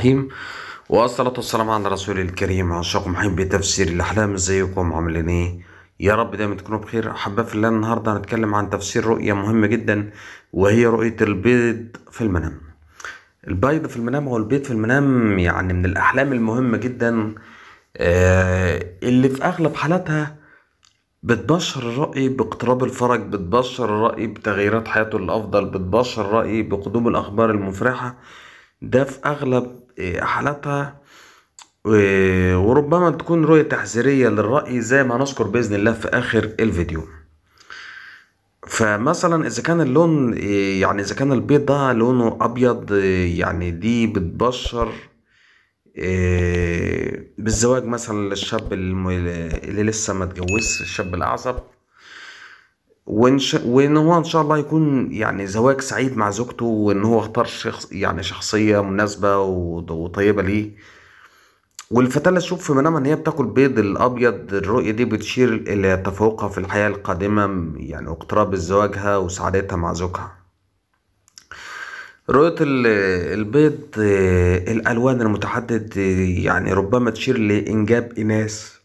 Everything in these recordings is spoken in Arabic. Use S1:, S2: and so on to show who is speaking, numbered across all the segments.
S1: الرحيم والصلاة والسلام على رسول الكريم عشاقكم محب تفسير الأحلام ازيكم عاملين ايه يا رب دايما تكونوا بخير أحباب في الله النهاردة هنتكلم عن تفسير رؤية مهمة جدا وهي رؤية البيض في المنام البيض في المنام هو البيض في المنام يعني من الأحلام المهمة جدا آه، اللي في أغلب حالاتها بتبشر الرأي باقتراب الفرج بتبشر الرأي بتغييرات حياته للأفضل بتبشر الرأي بقدوم الأخبار المفرحة ده في أغلب آه، حالاتها وربما تكون رؤية تحذيرية للرأي زي ما نذكر بإذن الله في آخر الفيديو فمثلا إذا كان اللون آه، يعني إذا كان البيض ده لونه أبيض آه، يعني دي بتبشر بالزواج مثلا للشاب اللي لسه ما الشاب الأعصب وان شاء وان هو ان شاء الله يكون يعني زواج سعيد مع زوجته وان هو اختار شخص يعني شخصيه مناسبه وطيبه ليه والفتاة اللي تشوف في منامها إن هي بتاكل بيض الأبيض الرؤية دي بتشير إلى تفوقها في الحياة القادمة يعني اقتراب زواجها وسعادتها مع زوجها رؤية البيض آه، الألوان المتعدد آه، يعني ربما تشير لإنجاب إناث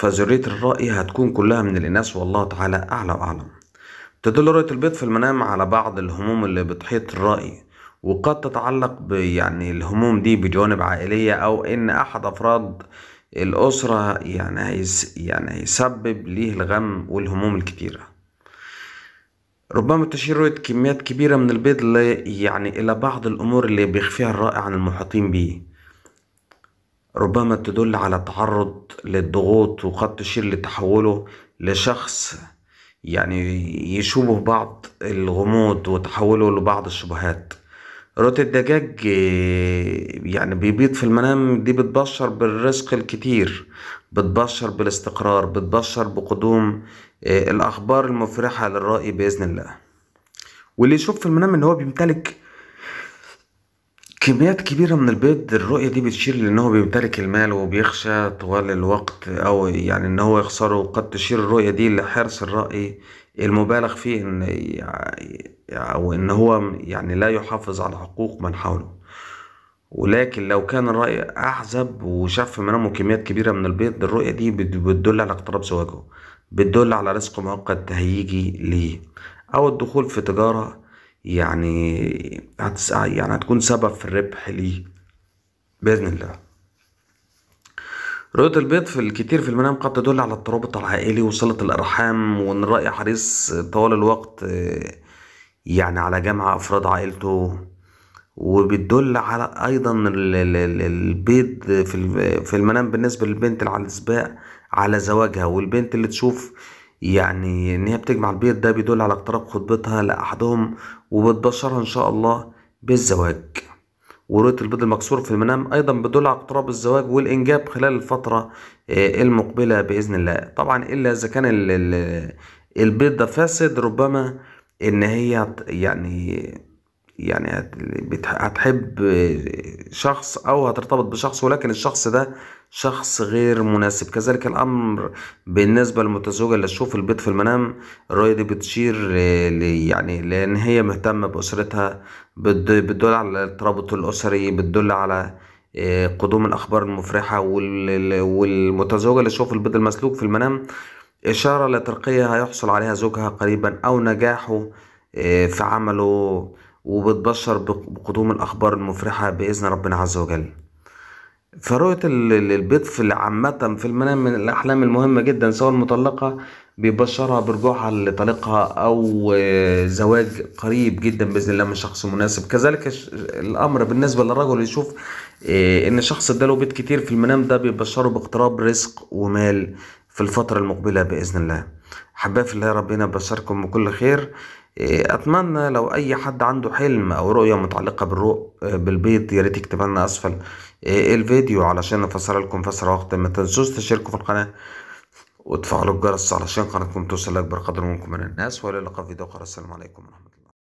S1: فذرية الرأي هتكون كلها من الإناث والله تعالى أعلى وأعلم تدل رؤية البيض في المنام على بعض الهموم اللي بتحيط الرأي وقد تتعلق يعني الهموم دي بجوانب عائلية أو إن أحد أفراد الأسرة يعني هيس يعني هيسبب ليه الغم والهموم الكتيرة ربما تشير رؤية كميات كبيرة من البيض يعني إلى بعض الأمور اللي بيخفيها الرأي عن المحيطين بيه ربما تدل على تعرض للضغوط وقد تشير لتحوله لشخص يعني يشوبه بعض الغموض وتحوله لبعض الشبهات روت الدجاج آه، يعني بيبيض في المنام دي بتبشر بالرزق الكتير بتبشر بالاستقرار بتبشر بقدوم آه، الأخبار المفرحة للرأي بإذن الله واللي يشوف في المنام إن هو بيمتلك كميات كبيرة من البيض الرؤية دي بتشير لأنه بيمتلك المال وبيخشى طوال الوقت أو يعني إن هو يخسره وقد تشير الرؤية دي لحرص الرأي المبالغ فيه إن أو إن هو يعني لا يحافظ على حقوق من حوله ولكن لو كان الرأي أحزب وشاف في منامه كميات كبيرة من البيض الرؤية دي بتدل على اقتراب زواجه بتدل على رزق مؤقت هيجي ليه أو الدخول في تجارة يعني هتس... يعني هتكون سبب في الربح ليه باذن الله رؤية البيض في الكتير في المنام قد تدل على الترابط العائلي وصلة الأرحام وإن الرأي حريص طوال الوقت يعني على جمع أفراد عائلته وبتدل على أيضا البيض في المنام بالنسبة للبنت العزباء على زواجها والبنت اللي تشوف يعني ان هي بتجمع البيض ده بيدل على اقتراب خطبتها لاحدهم وبتبشرها ان شاء الله بالزواج ورؤية البيض المكسور في المنام أيضا بيدل على اقتراب الزواج والإنجاب خلال الفترة آه، المقبلة بإذن الله طبعا إلا إذا كان البيض ده فاسد ربما إن هي يعني يعني هتحب شخص او هترتبط بشخص ولكن الشخص ده شخص غير مناسب كذلك الامر بالنسبه للمتزوجه اللي تشوف البيض في المنام الرؤيه دي بتشير آه، يعني لان هي مهتمه باسرتها بتدل على الترابط الاسري بتدل على آه، قدوم الاخبار المفرحه والمتزوجه اللي تشوف البيض المسلوق في المنام اشاره لترقيه هيحصل عليها زوجها قريبا او نجاحه آه، في عمله وبتبشر بقدوم الأخبار المفرحة بإذن ربنا عز وجل فرؤية البيض في عامة في المنام من الأحلام المهمة جدا سواء المطلقة بيبشرها برجوعها لطليقها أو آه، زواج قريب جدا بإذن الله من شخص مناسب كذلك الأمر بالنسبة للرجل يشوف آه، إن شخص اداله بيت كتير في المنام ده بيبشره باقتراب رزق ومال في الفترة المقبلة بإذن الله أحبائي في الله ربنا يبشركم بكل خير إيه، أتمنى لو أي حد عنده حلم أو رؤية متعلقة بالرو بالبيض يا ريت يكتب لنا أسفل إيه، إيه الفيديو علشان افسر لكم فسرة وقت ما تنسوش تشتركوا في القناة وتفعلوا الجرس علشان قناتكم توصل لأكبر قدر ممكن من الناس وإلى اللقاء في فيديو آخر السلام عليكم ورحمة الله